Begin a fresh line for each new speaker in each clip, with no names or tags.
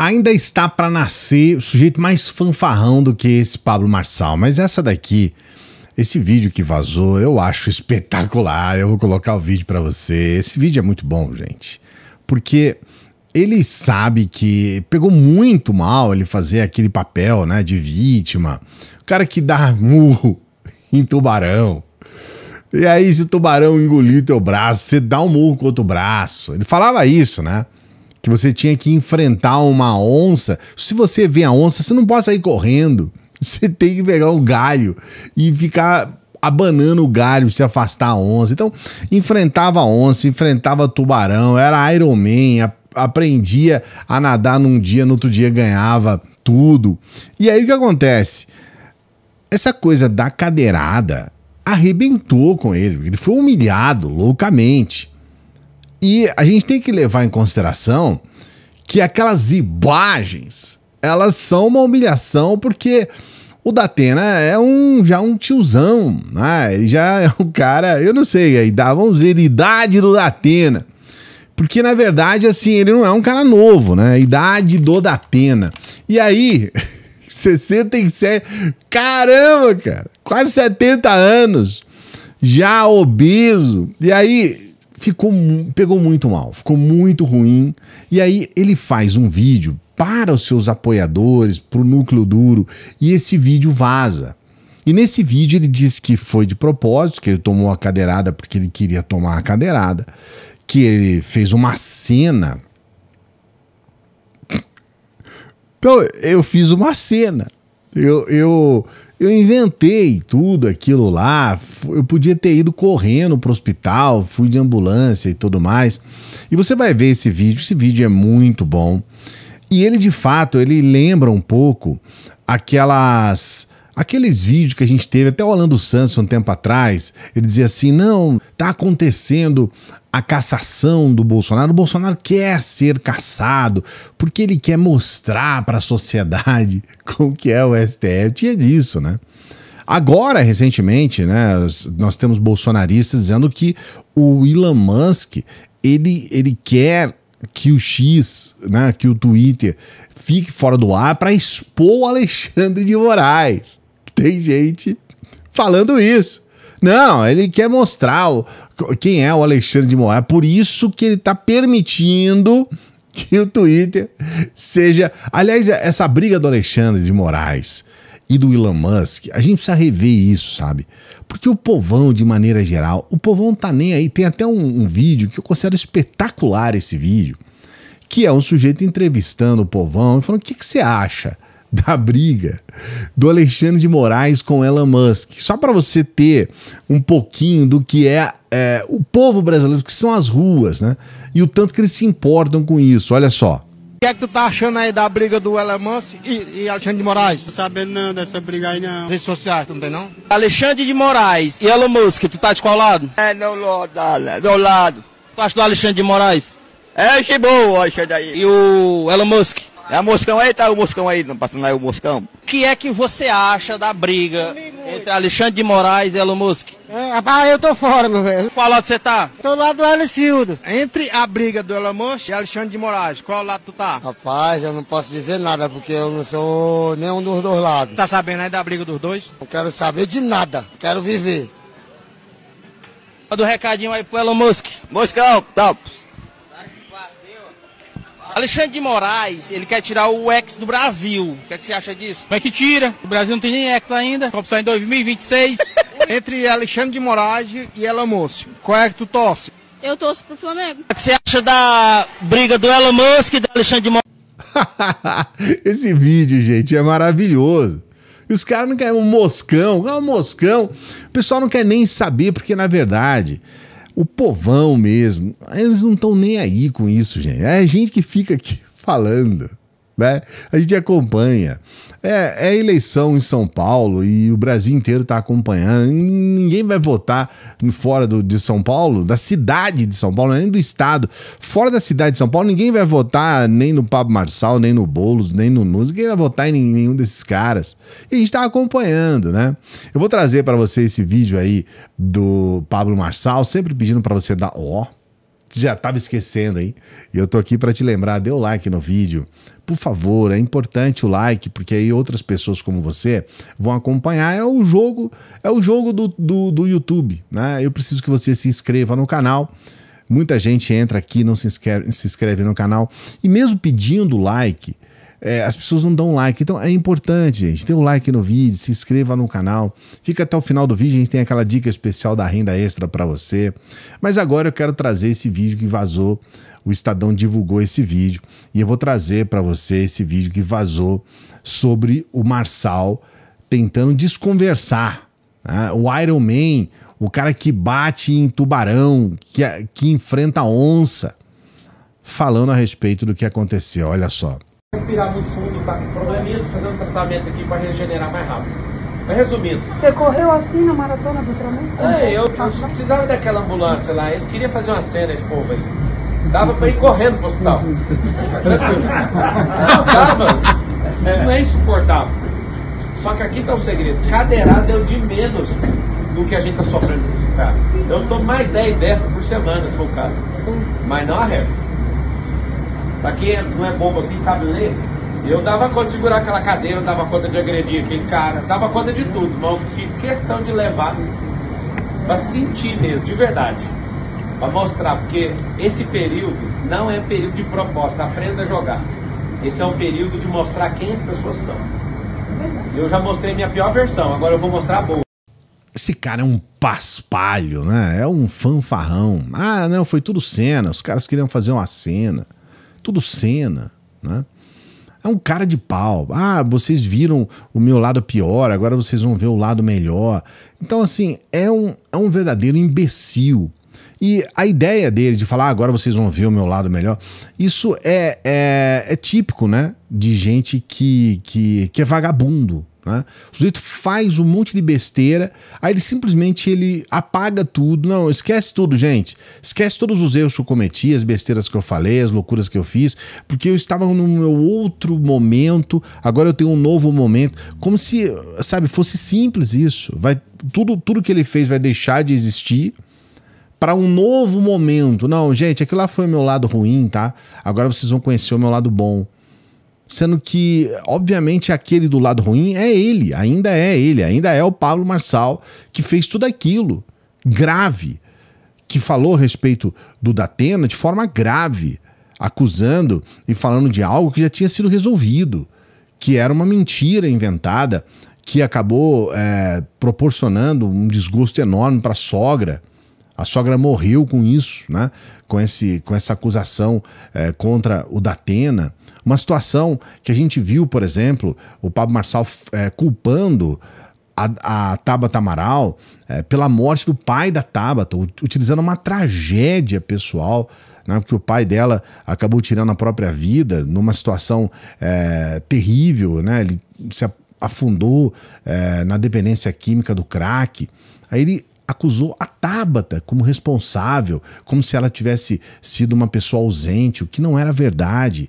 ainda está para nascer o sujeito mais fanfarrão do que esse Pablo Marçal, mas essa daqui, esse vídeo que vazou, eu acho espetacular. Eu vou colocar o vídeo para você. Esse vídeo é muito bom, gente, porque ele sabe que pegou muito mal ele fazer aquele papel, né, de vítima. O cara que dá murro em tubarão. E aí, se o tubarão engolir o teu braço, você dá um murro com o outro braço. Ele falava isso, né? que você tinha que enfrentar uma onça. Se você vê a onça, você não pode sair correndo. Você tem que pegar um galho e ficar abanando o galho, se afastar a onça. Então, enfrentava a onça, enfrentava tubarão, era Iron Man, a aprendia a nadar num dia, no outro dia ganhava tudo. E aí o que acontece? Essa coisa da cadeirada arrebentou com ele, ele foi humilhado loucamente. E a gente tem que levar em consideração que aquelas imagens, elas são uma humilhação porque o Datena é um já um tiozão, né? Ele já é um cara, eu não sei, aí idade, vamos dizer, a idade do Datena. Porque na verdade assim, ele não é um cara novo, né? A idade do Datena. E aí, 67, caramba, cara, quase 70 anos, já obeso. E aí ficou pegou muito mal, ficou muito ruim. E aí ele faz um vídeo para os seus apoiadores, para o núcleo duro, e esse vídeo vaza. E nesse vídeo ele diz que foi de propósito, que ele tomou a cadeirada porque ele queria tomar a cadeirada, que ele fez uma cena. Então, eu fiz uma cena. Eu, eu, eu inventei tudo aquilo lá. Eu podia ter ido correndo pro hospital, fui de ambulância e tudo mais. E você vai ver esse vídeo. Esse vídeo é muito bom. E ele de fato, ele lembra um pouco aquelas aqueles vídeos que a gente teve até o Orlando Santos um tempo atrás, ele dizia assim: "Não, tá acontecendo a cassação do Bolsonaro. O Bolsonaro quer ser caçado porque ele quer mostrar para a sociedade como que é o STF. Tinha disso, né? Agora, recentemente, né, nós temos bolsonaristas dizendo que o Elon Musk ele, ele quer que o X, né, que o Twitter fique fora do ar para expor o Alexandre de Moraes. Tem gente falando isso. Não, ele quer mostrar o, quem é o Alexandre de Moraes. Por isso que ele está permitindo que o Twitter seja. Aliás, essa briga do Alexandre de Moraes e do Elon Musk, a gente precisa rever isso, sabe? Porque o povão, de maneira geral, o povão tá nem aí. Tem até um, um vídeo que eu considero espetacular esse vídeo, que é um sujeito entrevistando o povão e falando: o que, que você acha da briga do Alexandre de Moraes com Elon Musk. Só para você ter um pouquinho do que é, é, o povo brasileiro, que são as ruas, né? E o tanto que eles se importam com isso. Olha só. O que é que tu tá achando aí da briga do Elon Musk e, e Alexandre de Moraes? Não sabendo não dessa briga aí não. Redes sociais, tu não tem não? Alexandre de Moraes e Elon Musk, tu tá de qual lado? É, não, do, do lado. Tu acha do Alexandre de Moraes? É, achei boa, achei daí. E o Elon Musk? É a Moscão aí, tá o Moscão aí, passando aí o Moscão. O que é que você acha da briga entre Alexandre de Moraes e Elon Musk? É, rapaz, eu tô fora, meu velho. Qual lado você tá? Tô do lado do Alicildo. Entre a briga do Elon Musk e Alexandre de Moraes, qual lado tu tá? Rapaz, eu não posso dizer nada, porque eu não sou nenhum dos dois lados. Tá sabendo aí da briga dos dois? Não quero saber de nada, quero viver. Manda um recadinho aí pro Elon Musk. Moscão, top. Alexandre de Moraes, ele quer tirar o ex do Brasil. O que, é que você acha disso? Como é que tira? O Brasil não tem nem ex ainda. Copa só em 2026. Entre Alexandre de Moraes e Elon Musk, qual é que tu torce? Eu torço pro Flamengo. O que é você acha da briga do Elon Musk e do Alexandre de Moraes? Esse vídeo, gente, é maravilhoso. E os caras não querem um moscão, é um moscão. O pessoal não quer nem saber, porque na verdade o povão mesmo, eles não estão nem aí com isso, gente. É a gente que fica aqui falando né? A gente acompanha. É, é, eleição em São Paulo e o Brasil inteiro está acompanhando. Ninguém vai votar fora do, de São Paulo, da cidade de São Paulo, nem do estado. Fora da cidade de São Paulo, ninguém vai votar nem no Pablo Marçal, nem no Boulos, nem no Nunes. Ninguém vai votar em nenhum desses caras. E a gente está acompanhando, né? Eu vou trazer para você esse vídeo aí do Pablo Marçal, sempre pedindo para você dar ó. Oh, já estava esquecendo, hein? E eu tô aqui para te lembrar, dê o like no vídeo, por favor, é importante o like, porque aí outras pessoas como você vão acompanhar. É o jogo, é o jogo do, do, do YouTube, né? Eu preciso que você se inscreva no canal. Muita gente entra aqui, não se inscreve, se inscreve no canal. E mesmo pedindo like, é, as pessoas não dão like. Então é importante, gente. Tem o um like no vídeo, se inscreva no canal. Fica até o final do vídeo, a gente tem aquela dica especial da renda extra para você. Mas agora eu quero trazer esse vídeo que vazou o Estadão divulgou esse vídeo e eu vou trazer para você esse vídeo que vazou sobre o Marçal tentando desconversar. Né? O Iron Man, o cara que bate em tubarão, que, que enfrenta onça, falando a respeito do que aconteceu. Olha só. Respirar muito fundo, tá? com problema é fazendo tratamento aqui para regenerar mais rápido. Mas resumindo. Você correu assim na maratona do Ultraman? É, eu, eu, precisava daquela ambulância lá. Eles queriam fazer uma cena, esse povo aí. Dava para ir correndo para o hospital. Tranquilo. Não, dava. É, não é insuportável. Só que aqui está o segredo. Cadeirada é o de menos do que a gente está sofrendo com esses caras. Eu tomo mais 10 dessas por semana, se for o caso. Mas não a ré. Pra quem é, não é bobo aqui, sabe ler, eu dava conta de segurar aquela cadeira, dava conta de agredir aquele cara, dava conta de tudo, mas eu fiz questão de levar pra sentir mesmo, de verdade para mostrar, porque esse período não é período de proposta, aprenda a jogar. Esse é um período de mostrar quem as pessoas são. Eu já mostrei minha pior versão, agora eu vou mostrar a boa. Esse cara é um paspalho, né? É um fanfarrão. Ah, não, foi tudo cena. Os caras queriam fazer uma cena. Tudo cena, né? É um cara de pau. Ah, vocês viram o meu lado pior, agora vocês vão ver o lado melhor. Então, assim, é um, é um verdadeiro imbecil e a ideia dele de falar, ah, agora vocês vão ver o meu lado melhor, isso é, é, é típico, né? De gente que, que, que é vagabundo, né? O sujeito faz um monte de besteira, aí ele simplesmente ele apaga tudo. Não, esquece tudo, gente. Esquece todos os erros que eu cometi, as besteiras que eu falei, as loucuras que eu fiz, porque eu estava no meu outro momento, agora eu tenho um novo momento. Como se, sabe, fosse simples isso. Vai tudo tudo que ele fez vai deixar de existir para um novo momento. Não, gente, aquilo lá foi o meu lado ruim, tá? Agora vocês vão conhecer o meu lado bom. Sendo que, obviamente, aquele do lado ruim é ele, ainda é ele, ainda é o Pablo Marçal que fez tudo aquilo grave, que falou a respeito do Datena de forma grave, acusando e falando de algo que já tinha sido resolvido, que era uma mentira inventada, que acabou é, proporcionando um desgosto enorme para a sogra a sogra morreu com isso, né? com, esse, com essa acusação é, contra o Datena. Uma situação que a gente viu, por exemplo, o Pablo Marçal é, culpando a, a Tabata Amaral é, pela morte do pai da Tabata, utilizando uma tragédia pessoal né, porque o pai dela acabou tirando a própria vida numa situação é, terrível, né? Ele se afundou é, na dependência química do crack. Aí ele acusou a Tabata como responsável, como se ela tivesse sido uma pessoa ausente, o que não era verdade.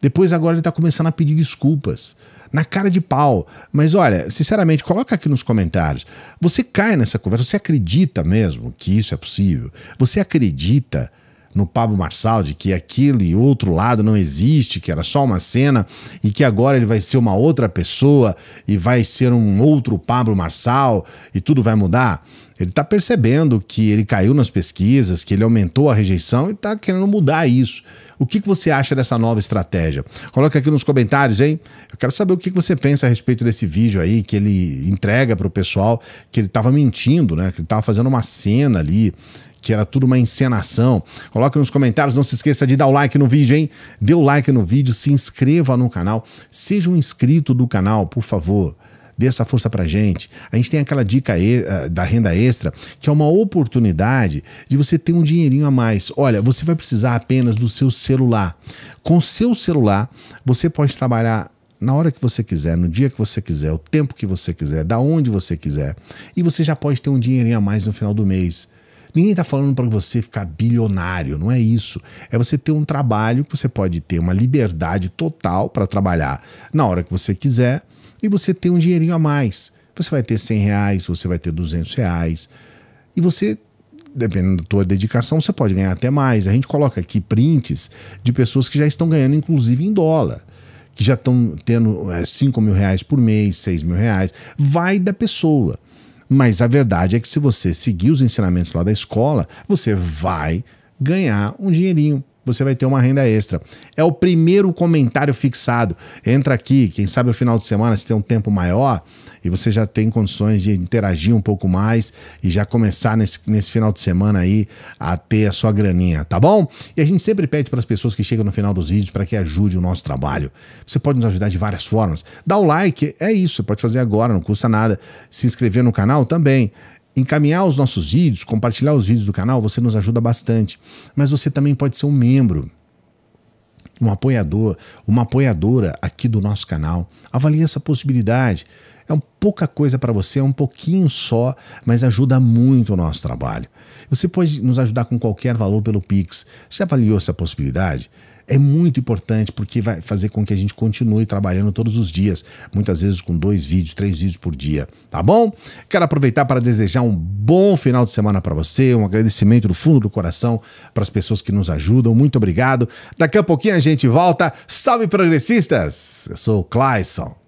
Depois agora ele está começando a pedir desculpas. Na cara de pau. Mas olha, sinceramente, coloca aqui nos comentários. Você cai nessa conversa, você acredita mesmo que isso é possível? Você acredita no Pablo de que aquele outro lado não existe, que era só uma cena e que agora ele vai ser uma outra pessoa e vai ser um outro Pablo Marçal e tudo vai mudar. Ele está percebendo que ele caiu nas pesquisas, que ele aumentou a rejeição e está querendo mudar isso. O que, que você acha dessa nova estratégia? Coloca aqui nos comentários, hein? Eu quero saber o que, que você pensa a respeito desse vídeo aí que ele entrega para o pessoal que ele estava mentindo, né? Que ele estava fazendo uma cena ali que era tudo uma encenação. Coloque nos comentários, não se esqueça de dar o like no vídeo, hein? Dê o like no vídeo, se inscreva no canal, seja um inscrito do canal, por favor dê essa força para gente. A gente tem aquela dica eh, da renda extra, que é uma oportunidade de você ter um dinheirinho a mais. Olha, você vai precisar apenas do seu celular. Com o seu celular, você pode trabalhar na hora que você quiser, no dia que você quiser, o tempo que você quiser, da onde você quiser, e você já pode ter um dinheirinho a mais no final do mês. Ninguém está falando para você ficar bilionário, não é isso. É você ter um trabalho que você pode ter uma liberdade total para trabalhar na hora que você quiser e você ter um dinheirinho a mais. Você vai ter 100 reais, você vai ter 200 reais e você dependendo da tua dedicação, você pode ganhar até mais. A gente coloca aqui prints de pessoas que já estão ganhando, inclusive em dólar, que já estão tendo é, 5 mil reais por mês, 6 mil reais. Vai da pessoa. Mas a verdade é que se você seguir os ensinamentos lá da escola, você vai ganhar um dinheirinho você vai ter uma renda extra. É o primeiro comentário fixado. Entra aqui, quem sabe o final de semana, se tem um tempo maior, e você já tem condições de interagir um pouco mais e já começar nesse, nesse final de semana aí a ter a sua graninha, tá bom? E a gente sempre pede para as pessoas que chegam no final dos vídeos para que ajude o nosso trabalho. Você pode nos ajudar de várias formas. Dá o like, é isso, você pode fazer agora, não custa nada. Se inscrever no canal também encaminhar os nossos vídeos, compartilhar os vídeos do canal, você nos ajuda bastante. Mas você também pode ser um membro, um apoiador, uma apoiadora aqui do nosso canal. Avalie essa possibilidade. É um pouca coisa para você, é um pouquinho só, mas ajuda muito o nosso trabalho. Você pode nos ajudar com qualquer valor pelo Pix. Já avaliou essa possibilidade? é muito importante porque vai fazer com que a gente continue trabalhando todos os dias, muitas vezes com dois vídeos, três vídeos por dia, tá bom? Quero aproveitar para desejar um bom final de semana para você, um agradecimento do fundo do coração para as pessoas que nos ajudam, muito obrigado. Daqui a pouquinho a gente volta. Salve progressistas! Eu sou o Clayson.